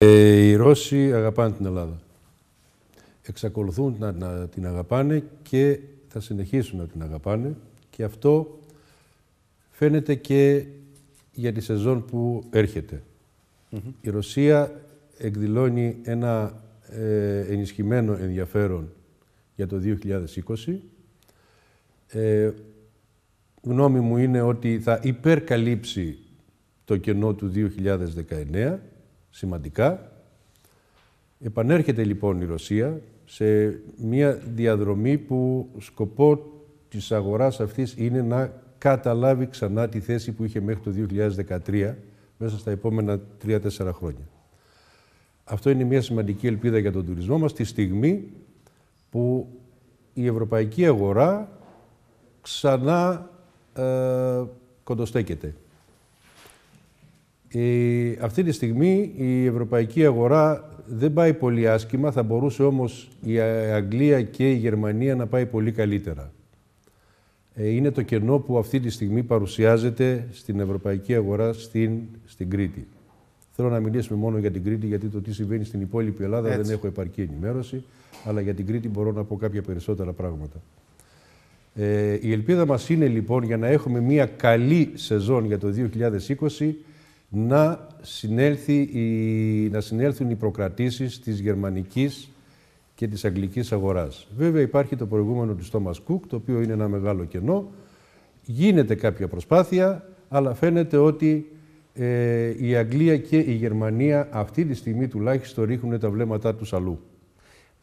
Ε, οι Ρώσοι αγαπάνε την Ελλάδα. Εξακολουθούν να, την αγαπάνε και θα συνεχίσουν να την αγαπάνε και αυτό φαίνεται και για τη σεζόν που ερχεται Η Ρωσία εκδηλώνει ένα ε, ενισχυμένο ενδιαφέρον για το 2020. Ε, γνώμη μου είναι ότι θα υπερκαλύψει το κενό του 2019 σημαντικά. Επανέρχεται λοιπόν η Ρωσία σε μια διαδρομή που σκοπό της αγοράς αυτής είναι να καταλάβει ξανά τη θέση που είχε μέχρι το 2013 μέσα στα επόμενα 3-4 χρόνια. Αυτό είναι μια σημαντική ελπίδα για τον τουρισμό μας τη στιγμή που η ευρωπαϊκή αγορά ξανά ε, κοντοστέκεται. Ε, αυτή τη στιγμή η ευρωπαϊκή αγορά δεν πάει πολύ άσχημα, θα μπορούσε όμως η Αγγλία και η Γερμανία να πάει πολύ καλύτερα. Ε, είναι το κενό που αυτή τη στιγμή παρουσιάζεται στην ευρωπαϊκή αγορά στην, στην Κρήτη. Θέλω να μιλήσουμε μόνο για την Κρήτη, γιατί το τι συμβαίνει στην υπόλοιπη Ελλάδα δεν έχω επαρκή ενημέρωση, αλλά για την Κρήτη μπορώ να πω κάποια περισσότερα πράγματα. Ε, η ελπίδα μας είναι λοιπόν για να έχουμε μια καλή σεζόν για το 2020 να, συνέλθει η, να συνέλθουν οι προκρατήσεις της γερμανικής και της αγγλικής αγοράς. Βέβαια υπάρχει το προηγούμενο του Thomas Cook, το οποίο είναι ένα μεγάλο κενό. Γίνεται κάποια προσπάθεια, αλλά φαίνεται ότι ε, η Αγγλία και η Γερμανία αυτή τη στιγμή τουλάχιστον ρίχνουν τα βλέμματά τους αλλού.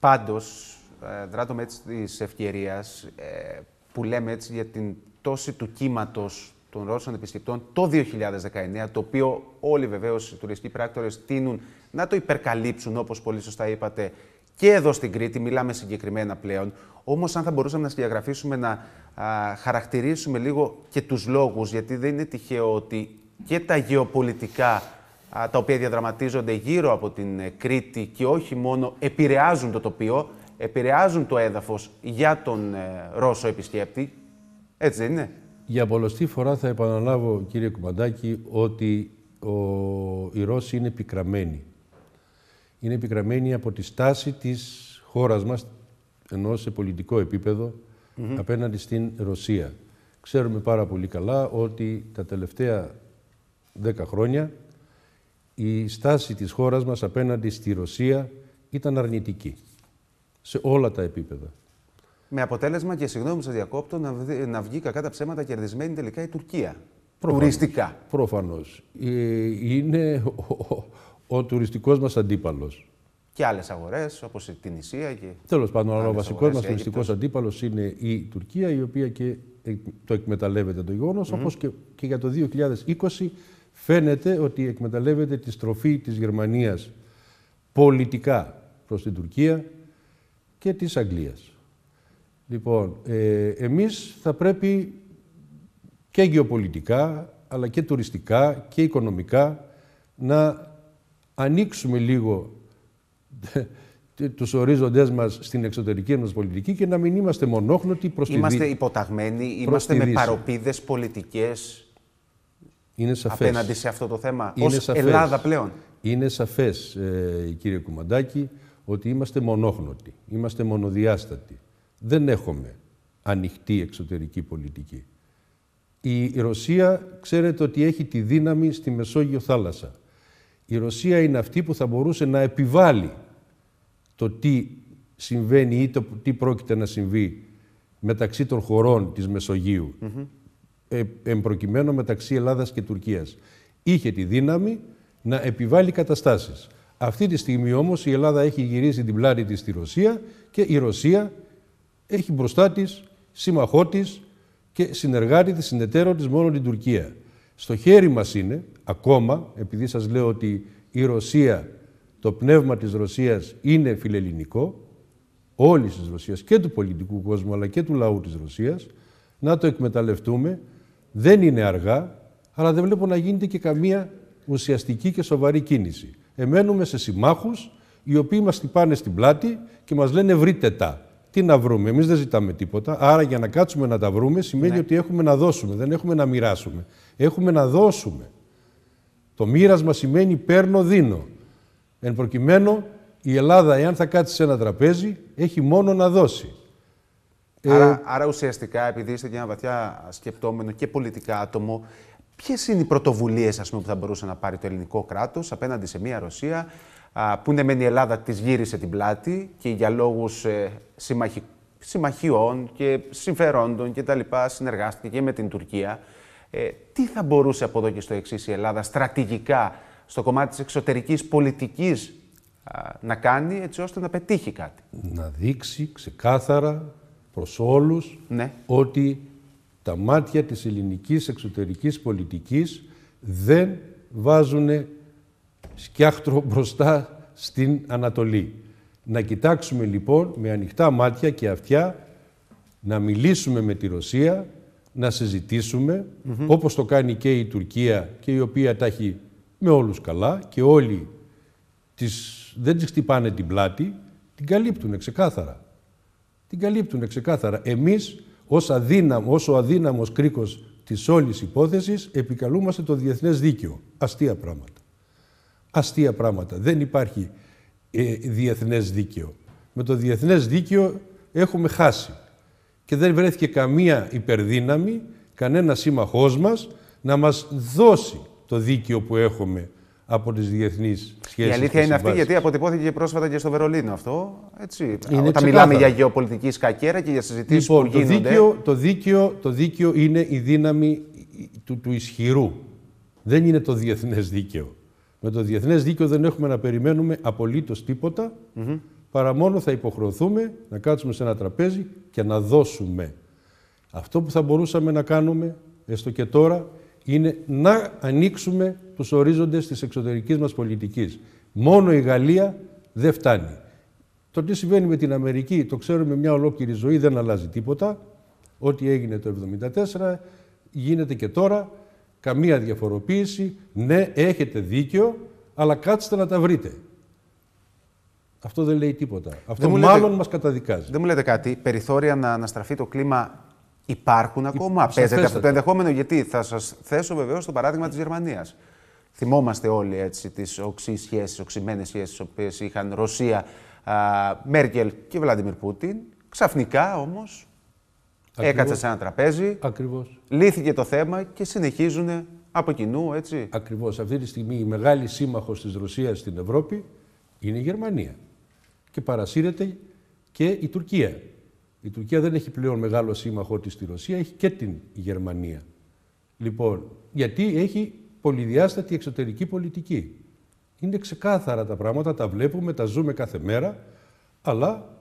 Πάντως, ε, δράτω με έτσι της ευκαιρίας, ε, που λέμε έτσι για την τόση του κύματος των Ρώσων επισκεπτών το 2019, το οποίο όλοι βεβαίως οι τουριστικοί πράκτορες τείνουν να το υπερκαλύψουν, όπως πολύ σωστά είπατε, και εδώ στην Κρήτη. Μιλάμε συγκεκριμένα πλέον. Όμως, αν θα μπορούσαμε να σχεδιαγραφήσουμε, να χαρακτηρίσουμε λίγο και τους λόγους, γιατί δεν είναι τυχαίο ότι και τα γεωπολιτικά τα οποία διαδραματίζονται γύρω από την ε, Κρήτη και όχι μόνο επηρεάζουν το τοπίο, επηρεάζουν το έδαφος για τον ε, Ρώσο επισκέπτη. Έτσι δεν είναι. Για πολλωστή φορά θα επαναλάβω, κύριε Κουμαντάκη, ότι ο, οι Ρώσοι είναι πικραμένοι. Είναι πικραμένοι από τη στάση της χώρας μας, ενώ σε πολιτικό επίπεδο, απέναντι στην Ρωσία. Ξέρουμε πάρα πολύ καλά ότι τα τελευταία δέκα χρόνια η στάση της χώρας μας απέναντι στη Ρωσία ήταν αρνητική σε όλα τα επίπεδα. Με αποτέλεσμα, και συγγνώμη σας διακόπτω, να, βγει, να βγει κακά τα ψέματα κερδισμένη τελικά η Τουρκία. Προφανώς. Τουριστικά. Προφανώς. Ε, είναι ο, ο, ο τουριστικός μας αντίπαλος. Και άλλες αγορές, όπως την Ισία και. Τέλος πάντων, ο βασικό μας τουριστικός αντίπαλος είναι η Τουρκία, η οποία και το εκμεταλλεύεται το γεγονός, mm όπως και, και για το 2020 φαίνεται ότι εκμεταλλεύεται τη στροφή της Γερμανίας πολιτικά προς την Τουρκία και της Αγγλίας. Λοιπόν, ε, εμείς θα πρέπει και γεωπολιτικά, αλλά και τουριστικά και οικονομικά να ανοίξουμε λίγο τους ορίζοντές μας στην εξωτερική μας πολιτική και να μην είμαστε μονόχνοτοι προς Είμαστε υποταγμένοι, είμαστε με παροπίδες πολιτικές Είναι σαφές. απέναντι σε αυτό το θέμα, Είναι ως Ελλάδα πλέον. Είναι σαφές, ε, κύριε Κουμαντάκη, ότι είμαστε μονόχνοτοι, είμαστε μονοδιάστατοι δεν έχουμε ανοιχτή εξωτερική πολιτική. Η Ρωσία ξέρετε ότι έχει τη δύναμη στη Μεσόγειο θάλασσα. Η Ρωσία είναι αυτή που θα μπορούσε να επιβάλλει το τι συμβαίνει ή το τι πρόκειται να συμβεί μεταξύ των χωρών της Μεσογείου, mm-hmm. Ε, εμπροκειμένου μεταξύ Ελλάδας και Τουρκίας. Είχε τη δύναμη να επιβάλλει καταστάσεις. Αυτή τη στιγμή όμως η Ελλάδα έχει γυρίσει την πλάτη της στη Ρωσία και η Ρωσία έχει μπροστά της σύμμαχό της και συνεργάτη της, συνεταίρο της, μόνο την Τουρκία. Στο χέρι μας είναι ακόμα, επειδή σας λέω ότι η Ρωσία, το πνεύμα της Ρωσίας είναι φιλελληνικό, όλη της Ρωσίας και του πολιτικού κόσμου αλλά και του λαού της Ρωσίας, να το εκμεταλλευτούμε. Δεν είναι αργά, αλλά δεν βλέπω να γίνεται και καμία ουσιαστική και σοβαρή κίνηση. Εμένουμε σε συμμάχους οι οποίοι μας χτυπάνε στην πλάτη και μας λένε βρείτε τα τι να βρούμε. Εμείς δεν ζητάμε τίποτα. Άρα για να κάτσουμε να τα βρούμε σημαίνει ναι. ότι έχουμε να δώσουμε. Δεν έχουμε να μοιράσουμε. Έχουμε να δώσουμε. Το μοίρασμα σημαίνει παίρνω, δίνω. Εν προκειμένου, η Ελλάδα, εάν θα κάτσει σε ένα τραπέζι, έχει μόνο να δώσει. Ε, άρα, ε... άρα ουσιαστικά, επειδή είστε και ένα βαθιά σκεπτόμενο και πολιτικά άτομο, ποιες είναι οι πρωτοβουλίες που θα μπορούσε να πάρει το ελληνικό κράτος απέναντι σε μια Ρωσία που είναι μεν η Ελλάδα της γύρισε την πλάτη και για λόγους ε, συμμαχιών και συμφερόντων και τα λοιπά συνεργάστηκε και με την Τουρκία. Ε, τι θα μπορούσε από εδώ και στο εξής η Ελλάδα στρατηγικά στο κομμάτι της εξωτερικής πολιτικής να κάνει έτσι ώστε να πετύχει κάτι. Να δείξει ξεκάθαρα προς όλους ναι. ότι τα μάτια της ελληνικής εξωτερικής πολιτικής δεν βάζουν σκιάχτρο μπροστά στην Ανατολή. Να κοιτάξουμε λοιπόν με ανοιχτά μάτια και αυτιά, να μιλήσουμε με τη Ρωσία, να συζητήσουμε, mm όπως το κάνει και η Τουρκία και η οποία τα έχει με όλους καλά και όλοι τις, δεν τις χτυπάνε την πλάτη, την καλύπτουν ξεκάθαρα. Την καλύπτουν ξεκάθαρα. Εμείς ως αδύναμο, ως ο αδύναμος κρίκος της όλης υπόθεσης επικαλούμαστε το διεθνές δίκαιο. Αστεία πράγματα αστεία πράγματα. Δεν υπάρχει ε, διεθνές δίκαιο. Με το διεθνές δίκαιο έχουμε χάσει. Και δεν βρέθηκε καμία υπερδύναμη, κανένα σύμμαχός μας, να μας δώσει το δίκαιο που έχουμε από τις διεθνείς σχέσεις. Η αλήθεια είναι αυτή, γιατί αποτυπώθηκε πρόσφατα και στο Βερολίνο αυτό. Έτσι. Όταν μιλάμε για γεωπολιτικής σκακέρα και για συζητήσεις λοιπόν, που το γίνονται. Δίκαιο, το, δίκαιο, το δίκαιο είναι η δύναμη του, του ισχυρού. Δεν είναι το διεθνές δίκαιο. Με το διεθνές δίκαιο δεν έχουμε να περιμένουμε απολύτως τίποτα, mm παρά μόνο θα υποχρεωθούμε να κάτσουμε σε ένα τραπέζι και να δώσουμε. Αυτό που θα μπορούσαμε να κάνουμε, έστω και τώρα, είναι να ανοίξουμε τους ορίζοντες της εξωτερικής μας πολιτικής. Μόνο η Γαλλία δεν φτάνει. Το τι συμβαίνει με την Αμερική, το ξέρουμε μια ολόκληρη ζωή, δεν αλλάζει τίποτα. Ό,τι έγινε το 1974 γίνεται και τώρα καμία διαφοροποίηση, ναι έχετε δίκιο, αλλά κάτσετε να τα βρείτε. Αυτό δεν λέει τίποτα. Αυτό μάλλον μας καταδικάζει. Δεν μου λέτε κάτι. Περιθώρια να αναστραφεί το κλίμα υπάρχουν ακόμα. Παίζεται αυτό το ενδεχόμενο. Γιατί θα σας θέσω βεβαίως το παράδειγμα της Γερμανίας. Θυμόμαστε όλοι έτσι τις οξύ σχέσεις, οξυμένες σχέσεις, είχαν Ρωσία, Μέρκελ και Βλαντιμίρ Πούτιν. Ξαφνικά όμως Έκατσε σε ένα τραπέζι. Λύθηκε το θέμα και συνεχίζουν από κοινού, έτσι. Ακριβώς. Αυτή τη στιγμή η μεγάλη σύμμαχος της Ρωσίας στην Ευρώπη είναι η Γερμανία. Και παρασύρεται και η Τουρκία. Η Τουρκία δεν έχει πλέον μεγάλο σύμμαχο της στη Ρωσία, έχει και την Γερμανία. Λοιπόν, γιατί έχει πολυδιάστατη εξωτερική πολιτική. Είναι ξεκάθαρα τα πράγματα, τα βλέπουμε, τα ζούμε κάθε μέρα, αλλά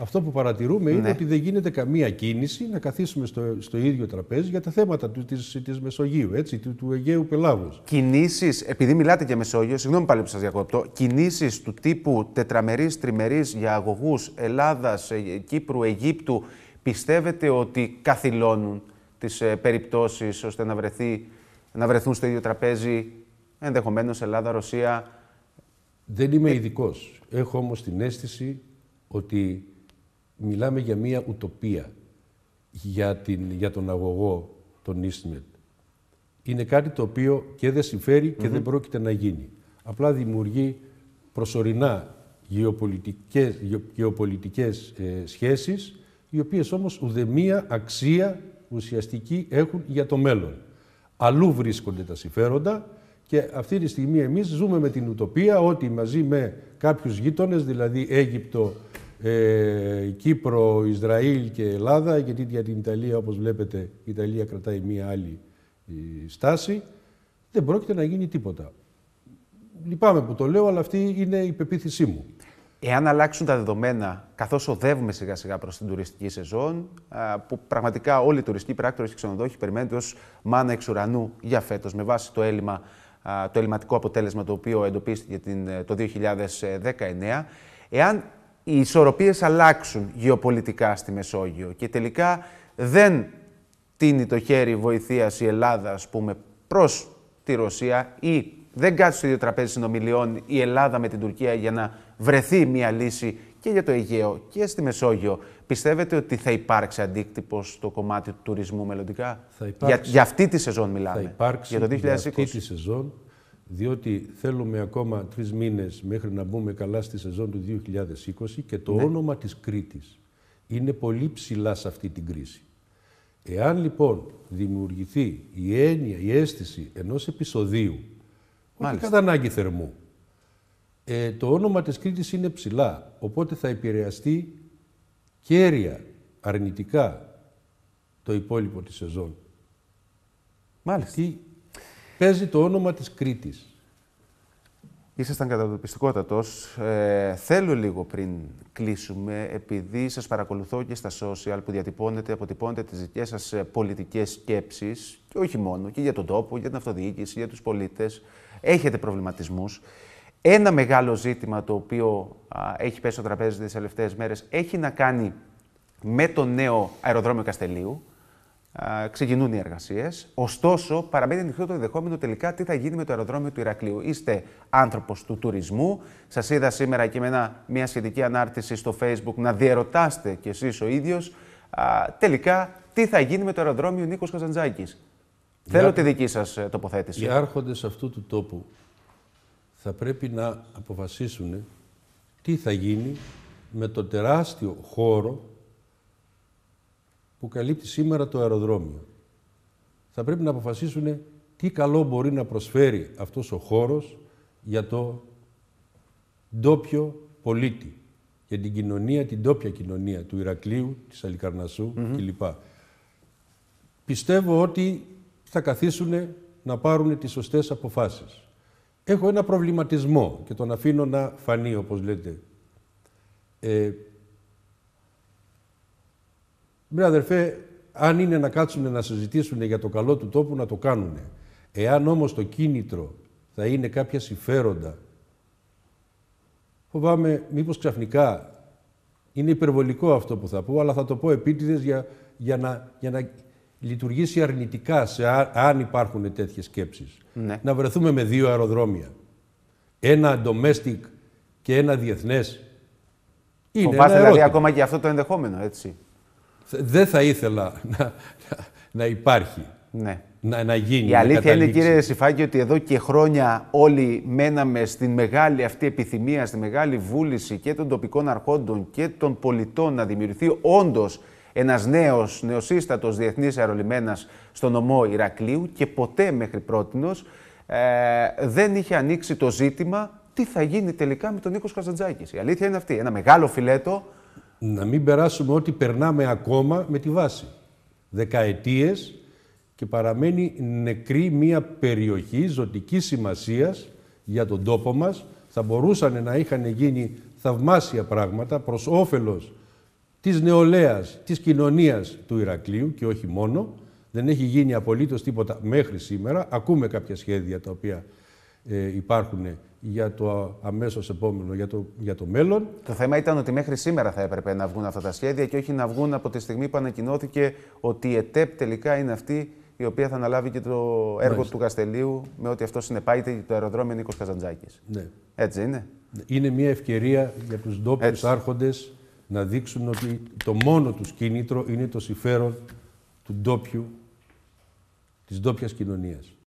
αυτό που παρατηρούμε είναι ναι. ότι δεν γίνεται καμία κίνηση να καθίσουμε στο, στο ίδιο τραπέζι για τα θέματα του, της, της Μεσογείου, έτσι, του, Αιγαίου Πελάγους. Κινήσεις, επειδή μιλάτε για Μεσόγειο, συγγνώμη πάλι που σας διακόπτω, κινήσεις του τύπου τετραμερής, τριμερής για αγωγούς Ελλάδας, ε, Κύπρου, Αιγύπτου, πιστεύετε ότι καθυλώνουν τις ε, περιπτώσεις ώστε να, βρεθεί, να βρεθούν στο ίδιο τραπέζι ενδεχομένως Ελλάδα, Ρωσία. Δεν είμαι ε, ειδικός. Έχω όμως την αίσθηση ότι μιλάμε για μία ουτοπία για, την, για τον αγωγό τον Ίστινετ. Είναι κάτι το οποίο και δεν συμφέρει και δεν πρόκειται να γίνει. Απλά δημιουργεί προσωρινά γεωπολιτικές, γεωπολιτικές ε, σχέσεις, οι οποίες όμως ουδεμία αξία ουσιαστική έχουν για το μέλλον. Αλλού βρίσκονται τα συμφέροντα και αυτή τη στιγμή εμείς ζούμε με την ουτοπία ότι μαζί με κάποιους γείτονες, δηλαδή Αίγυπτο, ε, Κύπρο, Ισραήλ και Ελλάδα, γιατί για την Ιταλία, όπως βλέπετε, η Ιταλία κρατάει μία άλλη ε, στάση, δεν πρόκειται να γίνει τίποτα. Λυπάμαι που το λέω, αλλά αυτή είναι η πεποίθησή μου. Εάν αλλάξουν τα δεδομένα, καθώς οδεύουμε σιγά σιγά προς την τουριστική σεζόν, που πραγματικά όλοι οι τουριστικοί πράκτορες και ξενοδόχοι περιμένουν ως μάνα εξ ουρανού για φέτος, με βάση το έλλειμμα, το ελληματικό αποτέλεσμα το οποίο εντοπίστηκε ε, το 2019, εάν οι ισορροπίες αλλάξουν γεωπολιτικά στη Μεσόγειο και τελικά δεν τίνει το χέρι βοηθείας η Ελλάδα, ας πούμε, προς τη Ρωσία ή δεν κάτσει στο ίδιο τραπέζι συνομιλιών η Ελλάδα με την Τουρκία για να βρεθεί μια λύση και για το Αιγαίο και στη Μεσόγειο. Πιστεύετε ότι θα υπάρξει αντίκτυπο στο κομμάτι του τουρισμού μελλοντικά. Θα Για, αυτή τη σεζόν μιλάμε. Θα υπάρξει για, το 2020. για αυτή τη σεζόν διότι θέλουμε ακόμα τρεις μήνες μέχρι να μπούμε καλά στη σεζόν του 2020 και το ναι. όνομα της Κρήτης είναι πολύ ψηλά σε αυτή την κρίση. Εάν λοιπόν δημιουργηθεί η έννοια, η αίσθηση ενός επεισοδίου, όχι κατά ανάγκη θερμού, ε, το όνομα της Κρήτης είναι ψηλά, οπότε θα επηρεαστεί κέρια αρνητικά το υπόλοιπο της σεζόν. Μάλιστα. Παίζει το όνομα της Κρήτης. Ήσασταν κατατοπιστικότατος. Ε, θέλω λίγο πριν κλείσουμε, επειδή σας παρακολουθώ και στα social που διατυπώνετε, αποτυπώνετε τις δικές σας ε, πολιτικές σκέψεις, και όχι μόνο, και για τον τόπο, για την αυτοδιοίκηση, για τους πολίτες. Έχετε προβληματισμούς. Ένα μεγάλο ζήτημα το οποίο έχει πέσει στο τραπέζι τις τελευταίες μέρες έχει να κάνει με το νέο αεροδρόμιο Καστελίου ξεκινούν οι εργασίες. Ωστόσο, παραμένει ανοιχτό το ενδεχόμενο τελικά τι θα γίνει με το αεροδρόμιο του Ηρακλείου. Είστε άνθρωπος του τουρισμού. Σας είδα σήμερα και με μια σχετική ανάρτηση στο Facebook να διαρωτάστε κι εσείς ο ίδιος τελικά τι θα γίνει με το αεροδρόμιο Νίκος Καζαντζάκη. Θέλω τη δική σας ε, τοποθέτηση. Οι άρχοντες αυτού του τόπου θα πρέπει να αποφασίσουν τι θα γίνει με το τεράστιο χώρο που καλύπτει σήμερα το αεροδρόμιο. Θα πρέπει να αποφασίσουν τι καλό μπορεί να προσφέρει αυτός ο χώρος για το ντόπιο πολίτη, για την κοινωνία, την ντόπια κοινωνία του Ηρακλείου, της Αλικαρνασού κλπ. Πιστεύω ότι θα καθίσουν να πάρουν τις σωστές αποφάσεις. Έχω ένα προβληματισμό και τον αφήνω να φανεί, όπως λέτε. Ε, μην αδερφέ, αν είναι να κάτσουν να συζητήσουν για το καλό του τόπου, να το κάνουν. Εάν όμως το κίνητρο θα είναι κάποια συμφέροντα, φοβάμαι μήπως ξαφνικά, είναι υπερβολικό αυτό που θα πω, αλλά θα το πω επίτηδες για, για, να, για να λειτουργήσει αρνητικά αν υπάρχουν τέτοιες σκέψεις. Ναι. Να βρεθούμε με δύο αεροδρόμια. Ένα domestic και ένα διεθνές. Είναι δηλαδή ακόμα και αυτό το ενδεχόμενο, έτσι δεν θα ήθελα να, να υπάρχει. Ναι. Να, να γίνει. Η αλήθεια είναι, κύριε Σιφάκη, ότι εδώ και χρόνια όλοι μέναμε στην μεγάλη αυτή επιθυμία, στη μεγάλη βούληση και των τοπικών αρχόντων και των πολιτών να δημιουργηθεί όντως ένας νέος, νεοσύστατος διεθνής αερολιμένας στο νομό Ηρακλείου και ποτέ μέχρι πρότινος ε, δεν είχε ανοίξει το ζήτημα τι θα γίνει τελικά με τον Νίκος Καζαντζάκη. Η αλήθεια είναι αυτή. Ένα μεγάλο φιλέτο να μην περάσουμε ό,τι περνάμε ακόμα με τη βάση. Δεκαετίες και παραμένει νεκρή μία περιοχή ζωτικής σημασίας για τον τόπο μας. Θα μπορούσαν να είχαν γίνει θαυμάσια πράγματα προς όφελος της νεολαίας, της κοινωνίας του Ηρακλείου και όχι μόνο. Δεν έχει γίνει απολύτως τίποτα μέχρι σήμερα. Ακούμε κάποια σχέδια τα οποία ε, υπάρχουν για το αμέσως επόμενο, για το, για το μέλλον. Το θέμα ήταν ότι μέχρι σήμερα θα έπρεπε να βγουν αυτά τα σχέδια και όχι να βγουν από τη στιγμή που ανακοινώθηκε ότι η ΕΤΕΠ τελικά είναι αυτή η οποία θα αναλάβει και το έργο του Καστελίου με ό,τι αυτό συνεπάγεται το αεροδρόμιο Νίκος Καζαντζάκης. Ναι. Έτσι είναι. Ναι. Είναι μια ευκαιρία για τους ντόπιους άρχοντες να δείξουν ότι το μόνο τους κίνητρο είναι το συμφέρον του ντόπιου, της ντόπιας κοινωνίας.